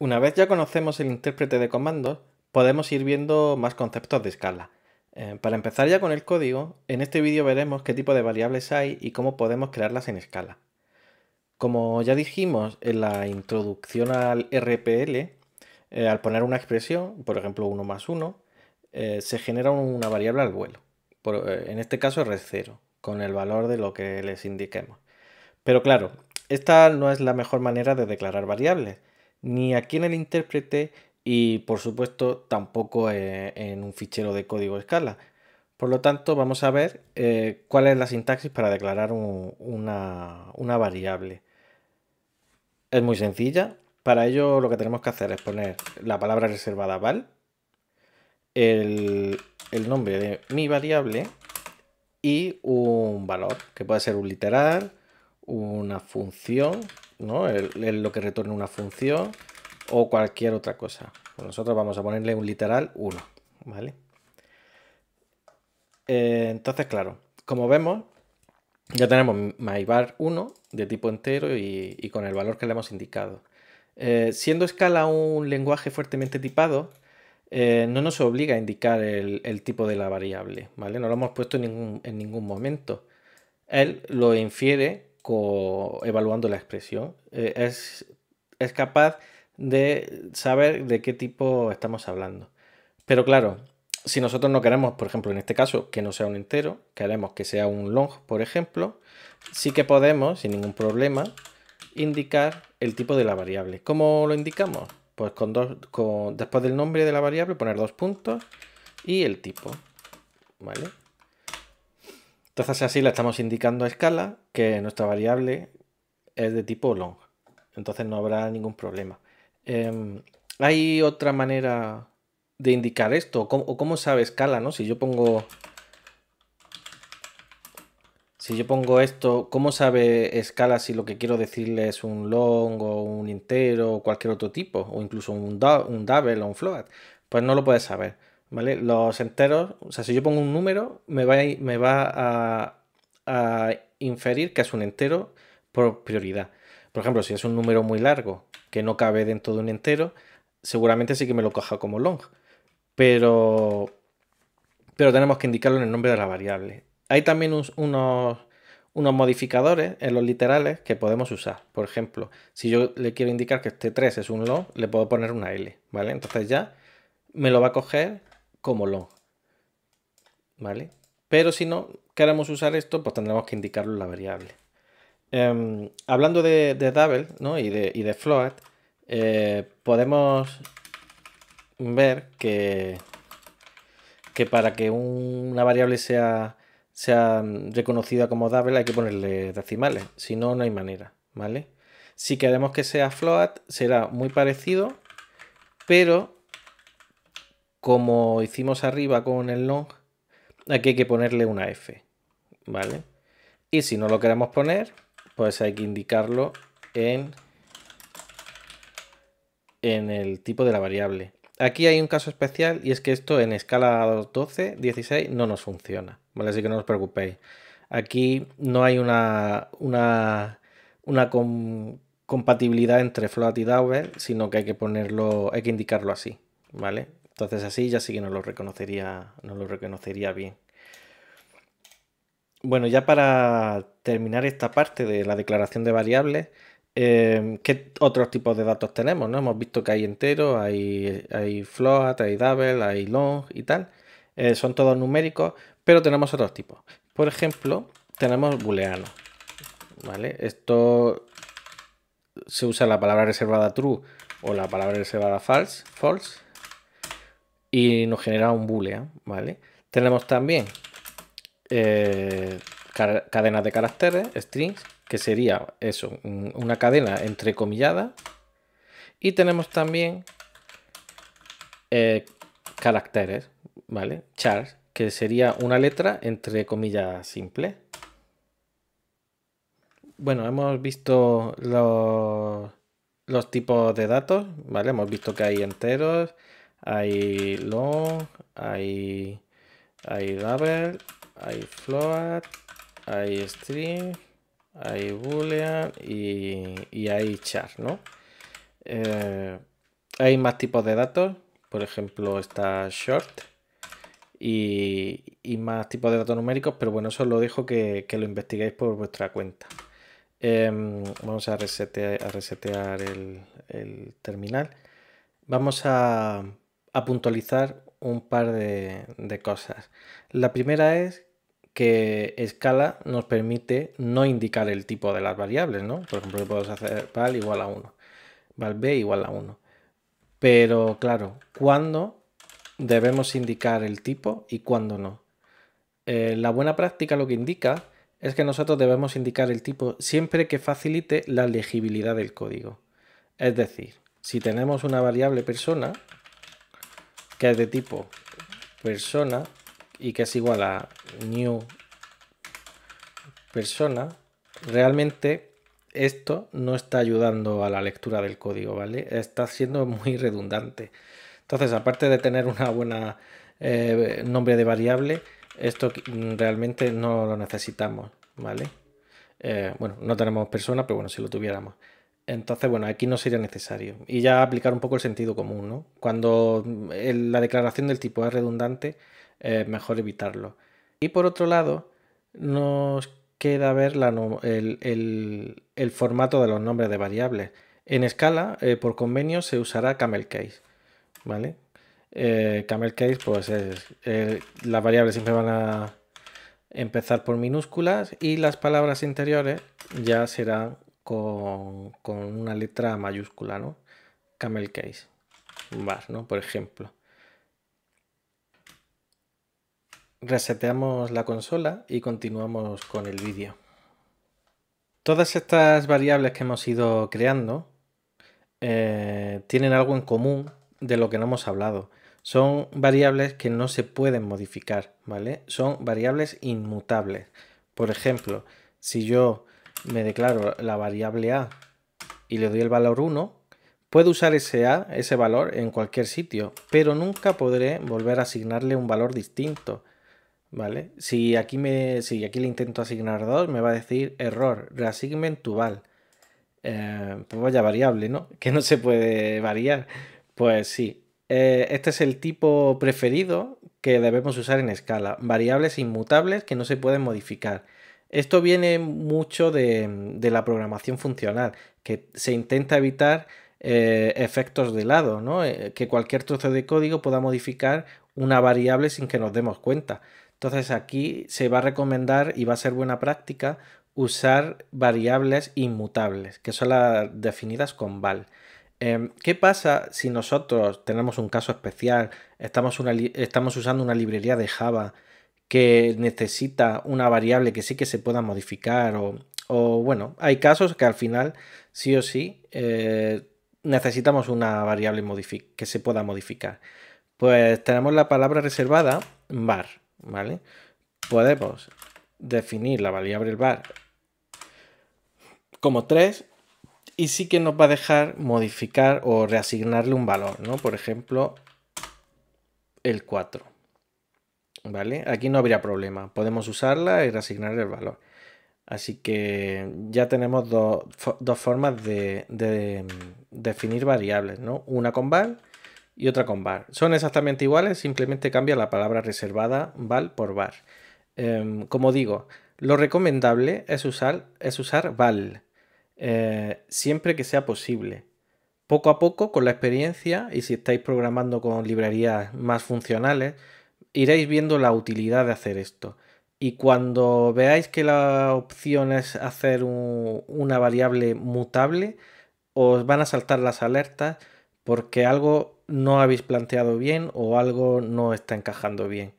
Una vez ya conocemos el intérprete de comandos, podemos ir viendo más conceptos de escala. Eh, para empezar ya con el código, en este vídeo veremos qué tipo de variables hay y cómo podemos crearlas en escala. Como ya dijimos en la introducción al RPL, eh, al poner una expresión, por ejemplo 1 más 1, eh, se genera una variable al vuelo, en este caso R0, con el valor de lo que les indiquemos. Pero claro, esta no es la mejor manera de declarar variables, ni aquí en el intérprete y por supuesto tampoco eh, en un fichero de código escala. Por lo tanto, vamos a ver eh, cuál es la sintaxis para declarar una, variable. Es muy sencilla. Para ello lo que tenemos que hacer es poner la palabra reservada val, el, el nombre de mi variable y un valor, que puede ser un literal, una función ¿no? lo que retorna una función o cualquier otra cosa. Pues nosotros vamos a ponerle un literal 1, ¿vale? Eh, entonces, claro, como vemos, ya tenemos mybar 1 de tipo entero y, con el valor que le hemos indicado. Eh, siendo escala un lenguaje fuertemente tipado, eh, no nos obliga a indicar el, tipo de la variable, ¿vale? No lo hemos puesto en ningún, en ningún momento. Él lo infiere evaluando la expresión, eh, es, es capaz de saber de qué tipo estamos hablando. Pero claro, si nosotros no queremos, por ejemplo, en este caso, que no sea un entero, queremos que sea un long, por ejemplo, sí que podemos, sin ningún problema, indicar el tipo de la variable. ¿Cómo lo indicamos? Pues con dos, con, después del nombre de la variable poner dos puntos y el tipo. ¿Vale? Entonces así le estamos indicando a escala que nuestra variable es de tipo long. Entonces no habrá ningún problema. Em, ¿Hay otra manera de indicar esto? ¿O cómo, sabe escala? ¿no? Si yo pongo... Si yo pongo esto, ¿cómo sabe escala si lo que quiero decirle es un long o un entero o cualquier otro tipo? O incluso un, double o un float. Pues no lo puede saber. Los enteros, o sea, si yo pongo un número, me va a, me va a, inferir que es un entero por prioridad. Por ejemplo, si es un número muy largo que no cabe dentro de un entero, seguramente sí que me lo coja como long. Pero, pero tenemos que indicarlo en el nombre de la variable. Hay también unos, unos modificadores en los literales que podemos usar. Por ejemplo, si yo le quiero indicar que este 3 es un long, le puedo poner una L, ¿vale? Entonces ya me lo va a coger como long. ¿Vale? Pero si no queremos usar esto, pues tendremos que indicarlo en la variable. Em, hablando de, double y, de, float, eh, podemos ver que, que para que una variable sea, sea reconocida como double hay que ponerle decimales, si no, no hay manera. ¿vale? Si queremos que sea float, será muy parecido, pero como hicimos arriba con el long, aquí hay que ponerle una F, ¿vale? Y si no lo queremos poner, pues hay que indicarlo en, en el tipo de la variable. Aquí hay un caso especial y es que esto en escala 12, 16 no nos funciona, ¿vale? Así que no os preocupéis. Aquí no hay una, una, compatibilidad entre float y double, sino que hay que ponerlo, hay que indicarlo así, ¿vale? Entonces así ya sí que no lo reconocería, no lo reconocería bien. Bueno, ya para terminar esta parte de la declaración de variables, em, ¿qué otros tipos de datos tenemos? ¿no? Hemos visto que hay entero, hay, hay float, hay double, hay long y tal. Eh, son todos numéricos, pero tenemos otros tipos. Por ejemplo, tenemos booleano. ¿vale? Esto se usa la palabra reservada true o la palabra reservada false, false y nos genera un boolean, ¿vale? Tenemos también eh, cadenas de caracteres, strings, que sería eso, una cadena entre entrecomillada. Y tenemos también eh, caracteres, ¿vale? Chars, que sería una letra entre comillas simple. Bueno, hemos visto los, los tipos de datos, Hemos visto que hay enteros, hay long, hay, hay double, hay float, hay string, hay boolean y, hay char, ¿no? Eh, hay más tipos de datos, por ejemplo está short y, más tipos de datos numéricos, pero bueno, eso lo dejo que, lo investiguéis por vuestra cuenta. Em, vamos a resetear, resetear el, el terminal. Vamos a a puntualizar un par de, cosas. La primera es que escala nos permite no indicar el tipo de las variables, ¿no? Por ejemplo, podemos hacer val igual a 1, val b igual a 1. Pero claro, ¿cuándo debemos indicar el tipo y cuándo no? Eh, la buena práctica lo que indica es que nosotros debemos indicar el tipo siempre que facilite la legibilidad del código. Es decir, si tenemos una variable persona, que es de tipo persona y que es igual a new persona, realmente esto no está ayudando a la lectura del código, ¿vale? Está siendo muy redundante. Entonces, aparte de tener una buena eh, nombre de variable, esto mm, realmente no lo necesitamos, ¿vale? Eh, bueno, no tenemos persona, pero bueno, si lo tuviéramos. Entonces, bueno, aquí no sería necesario. Y ya aplicar un poco el sentido común, ¿no? Cuando mm, la declaración del tipo es redundante, eh, mejor evitarlo. Y por otro lado, nos queda ver el, formato de los nombres de variables. En escala, eh, por convenio, se usará camel case, ¿vale? CamelCase, eh, camel case, pues es, las variables siempre van a empezar por minúsculas y las palabras interiores ya serán con, una letra mayúscula, ¿no? Camel Case Bar, ¿no? Por ejemplo. Reseteamos la consola y continuamos con el vídeo. Todas estas variables que hemos ido creando eh, tienen algo en común de lo que no hemos hablado. Son variables que no se pueden modificar, ¿vale? Son variables inmutables. Por ejemplo, si yo me declaro la variable a y le doy el valor 1, puedo usar ese a, ese valor, en cualquier sitio, pero nunca podré volver a asignarle un valor distinto. ¿Vale? Si aquí, me, si aquí le intento asignar 2, me va a decir error, reasigmen tu val. Eh, pues vaya variable, ¿no? Que no se puede variar. Pues sí, eh, este es el tipo preferido que debemos usar en escala. Variables inmutables que no se pueden modificar. Esto viene mucho de, la programación funcional, que se intenta evitar eh, efectos de lado, ¿no? Eh, que cualquier trozo de código pueda modificar una variable sin que nos demos cuenta. Entonces aquí se va a recomendar y va a ser buena práctica usar variables inmutables, que son las definidas con val. Em, ¿Qué pasa si nosotros tenemos un caso especial, estamos usando una librería de Java que necesita una variable que sí que se pueda modificar o, bueno, hay casos que al final sí o sí eh, necesitamos una variable que se pueda modificar. Pues tenemos la palabra reservada var, ¿vale? Podemos definir la variable var como 3 y sí que nos va a dejar modificar o reasignarle un valor, ¿no? Por ejemplo, el 4. ¿vale? Aquí no habría problema, podemos usarla y reasignar el valor. Así que ya tenemos dos, formas de, mm, definir variables, ¿no? Una con val y otra con var. Son exactamente iguales, simplemente cambia la palabra reservada val por var. Em, como digo, lo recomendable es usar, es usar val eh, siempre que sea posible. Poco a poco, con la experiencia y si estáis programando con librerías más funcionales, iréis viendo la utilidad de hacer esto. Y cuando veáis que la opción es hacer una variable mutable, os van a saltar las alertas porque algo no habéis planteado bien o algo no está encajando bien.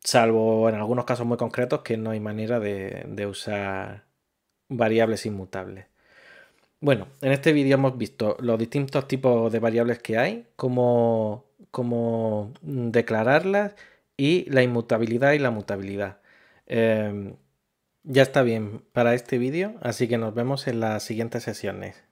Salvo en algunos casos muy concretos que no hay manera de, usar variables inmutables. Bueno, en este vídeo hemos visto los distintos tipos de variables que hay, como como declararlas y la inmutabilidad y la mutabilidad. Em, ya está bien para este vídeo, así que nos vemos en las siguientes sesiones.